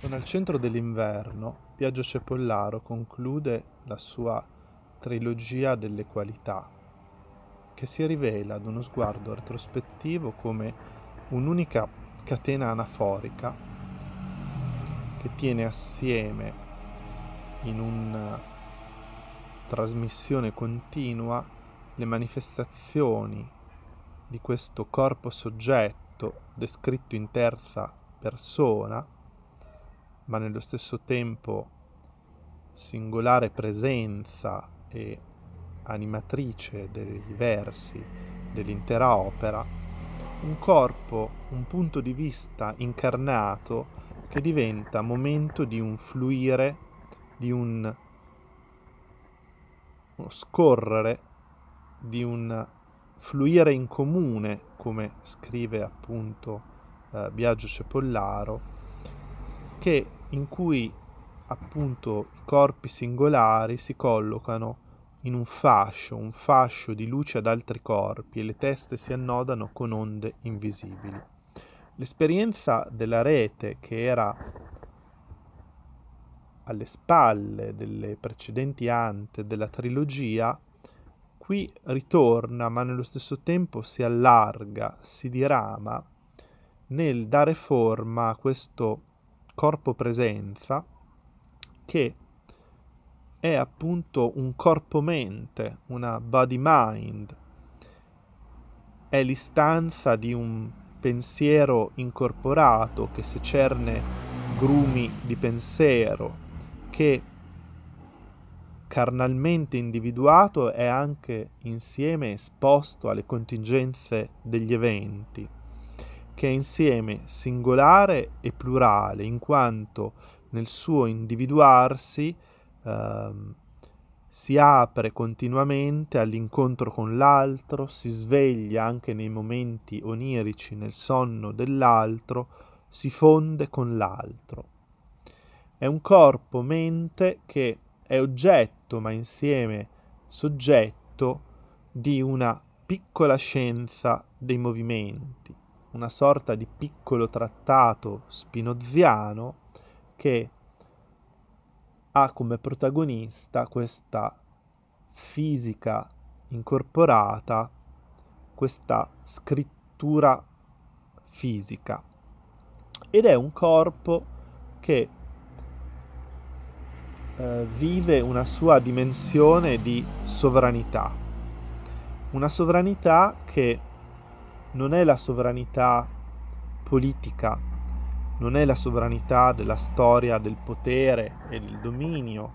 Con al centro dell'inverno, Biagio Cepollaro conclude la sua trilogia delle qualità, che si rivela ad uno sguardo retrospettivo come un'unica catena anaforica che tiene assieme in una eh, trasmissione continua le manifestazioni di questo corpo soggetto descritto in terza persona ma nello stesso tempo singolare presenza e animatrice dei versi dell'intera opera, un corpo, un punto di vista incarnato che diventa momento di un fluire, di un uno scorrere, di un fluire in comune, come scrive appunto eh, Biagio Cepollaro, che in cui appunto i corpi singolari si collocano in un fascio, un fascio di luce ad altri corpi e le teste si annodano con onde invisibili. L'esperienza della rete che era alle spalle delle precedenti ante della trilogia, qui ritorna ma nello stesso tempo si allarga, si dirama nel dare forma a questo corpo presenza che è appunto un corpo mente, una body mind, è l'istanza di un pensiero incorporato che se cerne grumi di pensiero che carnalmente individuato è anche insieme esposto alle contingenze degli eventi che è insieme singolare e plurale, in quanto nel suo individuarsi eh, si apre continuamente all'incontro con l'altro, si sveglia anche nei momenti onirici nel sonno dell'altro, si fonde con l'altro. È un corpo-mente che è oggetto, ma insieme soggetto, di una piccola scienza dei movimenti, una sorta di piccolo trattato spinoziano che ha come protagonista questa fisica incorporata, questa scrittura fisica. Ed è un corpo che eh, vive una sua dimensione di sovranità, una sovranità che non è la sovranità politica, non è la sovranità della storia del potere e del dominio,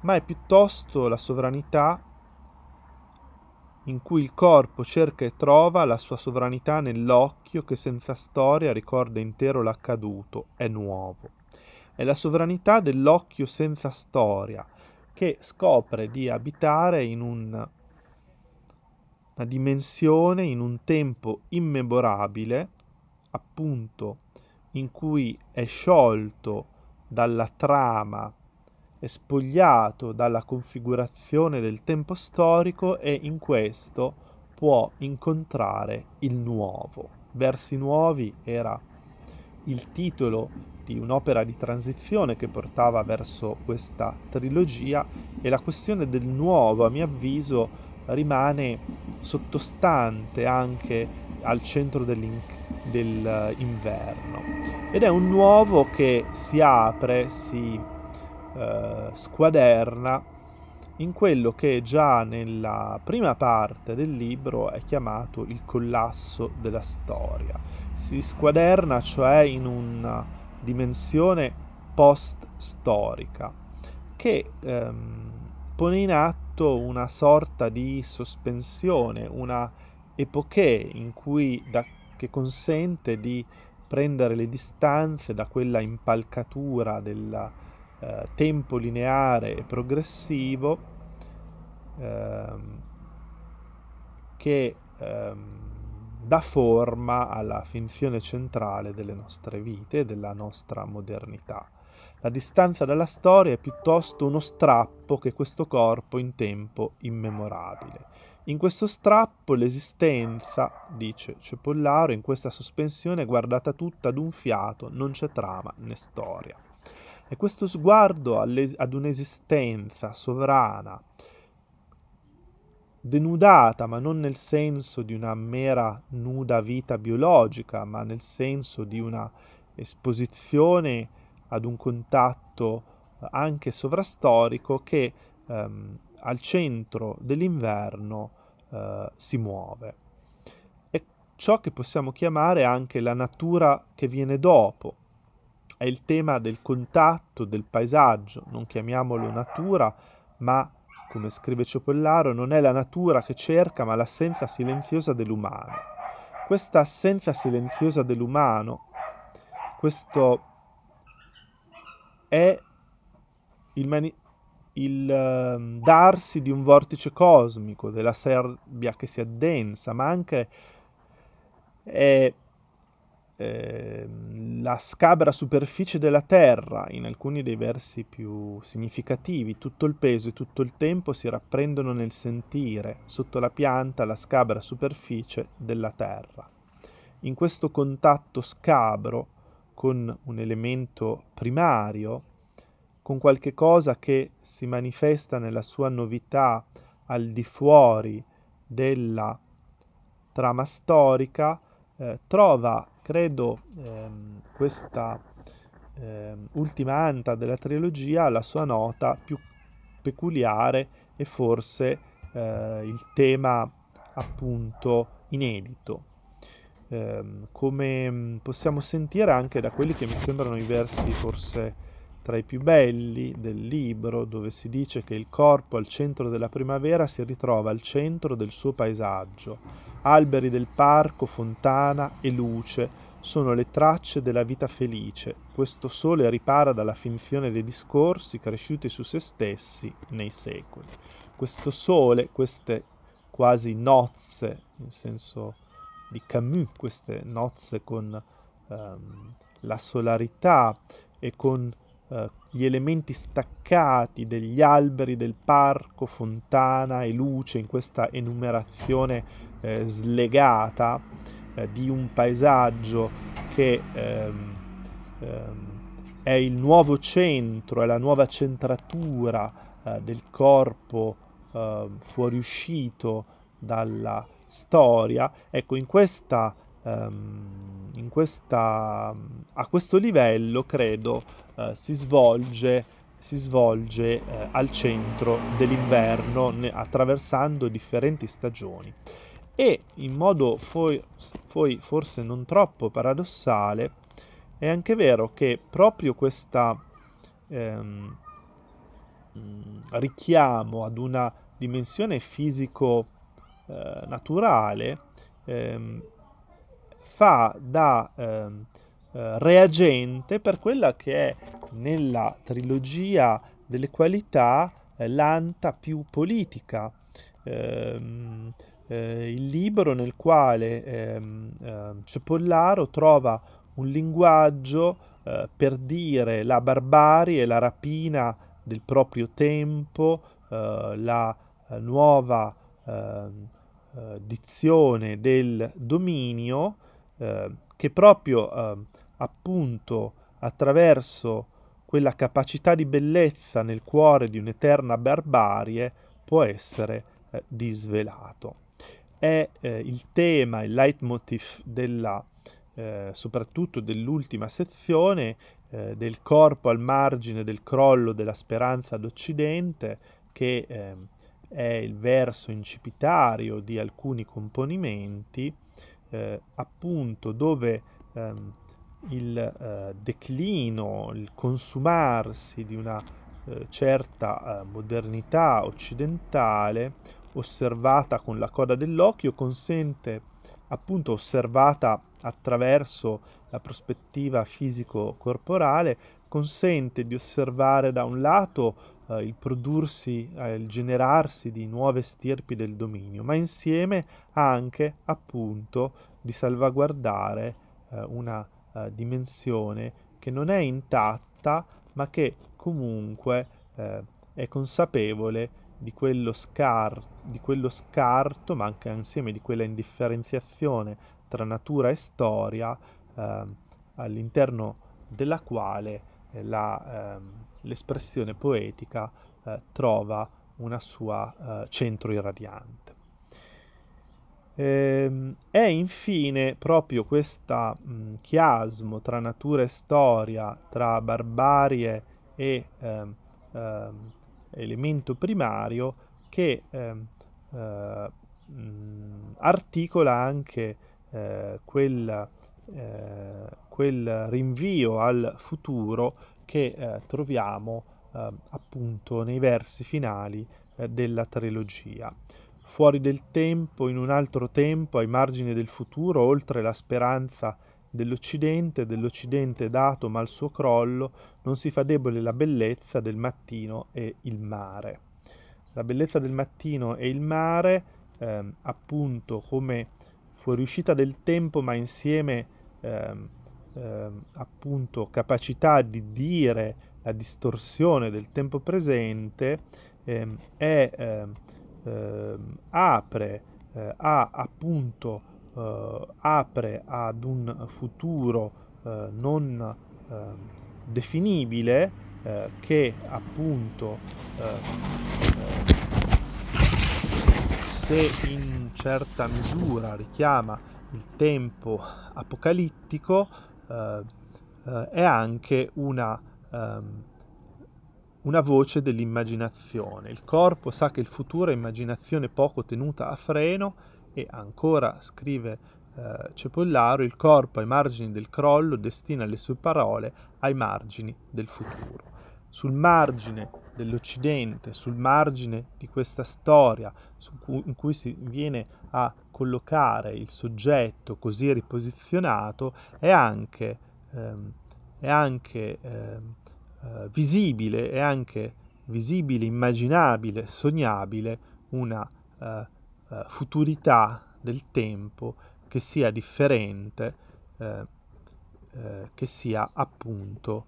ma è piuttosto la sovranità in cui il corpo cerca e trova la sua sovranità nell'occhio che senza storia ricorda intero l'accaduto, è nuovo. È la sovranità dell'occhio senza storia che scopre di abitare in un una dimensione in un tempo immemorabile, appunto in cui è sciolto dalla trama, è spogliato dalla configurazione del tempo storico e in questo può incontrare il nuovo. Versi nuovi era il titolo di un'opera di transizione che portava verso questa trilogia e la questione del nuovo, a mio avviso, rimane sottostante anche al centro dell'inverno eh, ed è un nuovo che si apre, si eh, squaderna in quello che già nella prima parte del libro è chiamato il collasso della storia. Si squaderna cioè in una dimensione post-storica che ehm, pone in atto vissuto una sorta di sospensione, una epoche in cui da, che consente di prendere le distanze da quella impalcatura del eh, tempo lineare e progressivo ehm, che ehm, dà forma alla finzione centrale delle nostre vite e della nostra modernità. La distanza dalla storia è piuttosto uno strappo che questo corpo in tempo immemorabile. In questo strappo l'esistenza, dice Cepollaro, in questa sospensione guardata tutta ad un fiato, non c'è trama né storia. E questo sguardo ad un'esistenza sovrana, denudata, ma non nel senso di una mera nuda vita biologica, ma nel senso di una esposizione ad un contatto eh, anche sovrastorico che ehm, al centro dell'inverno eh, si muove. È ciò che possiamo chiamare anche la natura che viene dopo. È il tema del contatto, del paesaggio, non chiamiamolo natura, ma come scrive Ciopollaro, non è la natura che cerca, ma l'assenza silenziosa dell'umano. Questa assenza silenziosa dell'umano, questo è il, il uh, darsi di un vortice cosmico, della serbia che si addensa, ma anche è, eh, la scabra superficie della terra, in alcuni dei versi più significativi, tutto il peso e tutto il tempo si rapprendono nel sentire, sotto la pianta, la scabra superficie della terra. In questo contatto scabro con un elemento primario, con qualche cosa che si manifesta nella sua novità al di fuori della trama storica, eh, trova, credo, ehm, questa ehm, ultima anta della trilogia la sua nota più peculiare e forse eh, il tema appunto inedito ehm, come mm, possiamo sentire anche da quelli che mi sembrano i versi forse tra i più belli del libro, dove si dice che il corpo al centro della primavera si ritrova al centro del suo paesaggio. Alberi del parco, fontana e luce sono le tracce della vita felice. Questo sole ripara dalla finzione dei discorsi cresciuti su se stessi nei secoli. Questo sole, queste quasi nozze, in senso di Camus, queste nozze con ehm, la solarità e con eh, gli elementi staccati degli alberi del parco, fontana e luce in questa enumerazione eh, slegata eh, di un paesaggio che ehm, ehm, è il nuovo centro, è la nuova centratura eh, del corpo ehm, fuoriuscito dalla storia. Ecco, in questa, um, in questa, a questo livello credo uh, si svolge, si svolge uh, al centro dell'inverno, ne- attraversando differenti stagioni. E in modo poi forse non troppo paradossale, è anche vero che proprio questo Um, ehm, mm, richiamo ad una dimensione fisico eh, naturale ehm, fa da ehm, eh, reagente per quella che è nella trilogia delle qualità eh, l'anta più politica. Ehm, eh, il libro nel quale ehm, eh, Cepollaro trova un linguaggio eh, per dire la barbarie, la rapina del proprio tempo, eh, la nuova ehm, dizione del dominio eh, che proprio eh, appunto attraverso quella capacità di bellezza nel cuore di un'eterna barbarie può essere eh, disvelato. È eh, il tema, il leitmotiv della, soprattutto dell'ultima sezione, del corpo al margine del crollo della speranza d'Occidente che ehm, è il verso incipitario di alcuni componimenti, eh, appunto dove ehm, il eh, declino, il consumarsi di una eh, certa eh, modernità occidentale osservata con la coda dell'occhio consente appunto osservata attraverso la prospettiva fisico-corporale consente di osservare da un lato eh, il prodursi, eh, il generarsi di nuove stirpi del dominio, ma insieme anche appunto di salvaguardare eh, una eh, dimensione che non è intatta, ma che comunque eh, è consapevole di quello, scar- di quello scarto, ma anche insieme di quella indifferenziazione tra natura e storia ehm, all'interno della quale eh, la, ehm, l'espressione poetica eh, trova una sua eh, centro irradiante. E, ehm, è infine proprio questo mm, chiasmo tra natura e storia, tra barbarie e eh, elemento primario che mh, ehm, eh, mm, articola anche eh, quel, eh, quel rinvio al futuro che eh, troviamo eh, appunto nei versi finali eh, della trilogia. Fuori del tempo, in un altro tempo, ai margini del futuro, oltre la speranza dell'Occidente, dell'Occidente dato ma al suo crollo, non si fa debole la bellezza del mattino e il mare. La bellezza del mattino e il mare, ehm, appunto come fuoriuscita del tempo ma insieme ehm, eh, appunto capacità di dire la distorsione del tempo presente ehm, ehm, ehm, eh, è, apre, a, appunto, eh, apre ad un futuro eh, non definibile eh, che appunto se in certa misura richiama il tempo apocalittico eh, eh, è anche una, um, una voce dell'immaginazione. Il corpo sa che il futuro è immaginazione poco tenuta a freno e ancora scrive eh, Cepollaro, il corpo ai margini del crollo destina le sue parole ai margini del futuro. Sul margine dell'Occidente sul margine di questa storia cui, in cui si viene a collocare il soggetto così riposizionato è anche, ehm, è anche ehm, eh, visibile, è anche visibile, immaginabile, sognabile una eh, eh futurità del tempo che sia differente, eh, eh, che sia appunto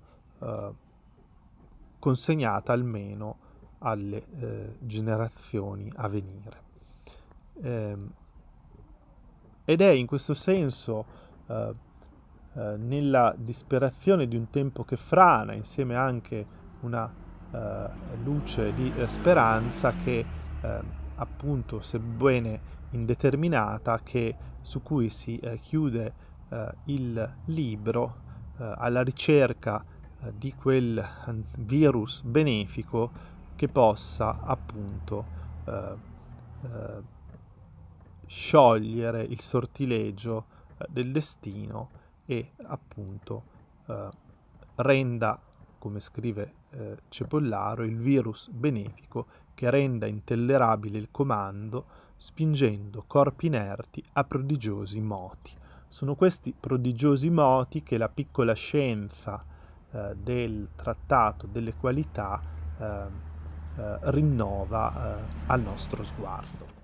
consegnata almeno alle eh, generazioni a venire. Eh, ed è in questo senso, eh, eh, nella disperazione di un tempo che frana, insieme anche una eh, luce di eh, speranza che appunto, sebbene indeterminata, che, su cui si chiude il libro alla ricerca eh, di quel eh, virus benefico che possa appunto eh, eh, sciogliere il sortilegio eh, del destino e appunto eh, renda, come scrive Cepollaro, il virus benefico che renda intollerabile il comando spingendo corpi inerti a prodigiosi moti. Sono questi prodigiosi moti che la piccola scienza eh, del trattato delle qualità ehm, eh, rinnova eh, al nostro sguardo.